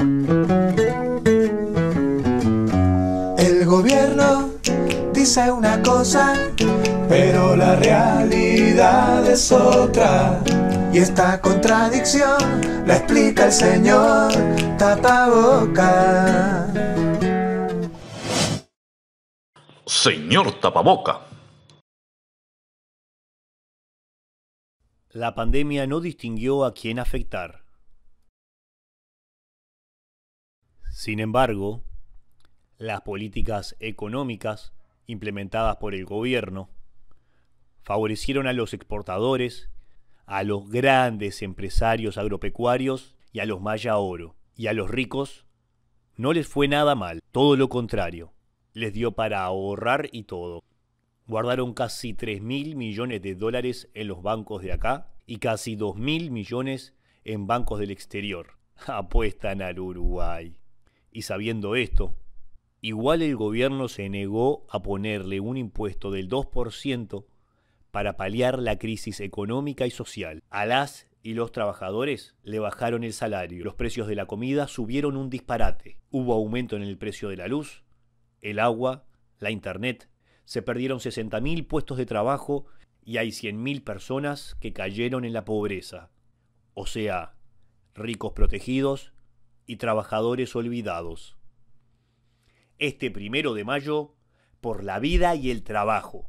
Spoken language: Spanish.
El gobierno dice una cosa, pero la realidad es otra. Y esta contradicción la explica el señor Tapaboca. Señor Tapaboca. La pandemia no distinguió a quién afectar. Sin embargo, las políticas económicas implementadas por el gobierno favorecieron a los exportadores, a los grandes empresarios agropecuarios y a los maya oro. Y a los ricos no les fue nada mal, todo lo contrario, les dio para ahorrar y todo. Guardaron casi 3 mil millones de dólares en los bancos de acá y casi 2 mil millones en bancos del exterior. Apuestan al Uruguay. Y sabiendo esto, igual el gobierno se negó a ponerle un impuesto del 2% para paliar la crisis económica y social. A las y los trabajadores le bajaron el salario, los precios de la comida subieron un disparate, hubo aumento en el precio de la luz, el agua, la internet, se perdieron 60.000 puestos de trabajo y hay 100.000 personas que cayeron en la pobreza. O sea, ricos protegidos y trabajadores olvidados. Este primero de mayo, por la vida y el trabajo.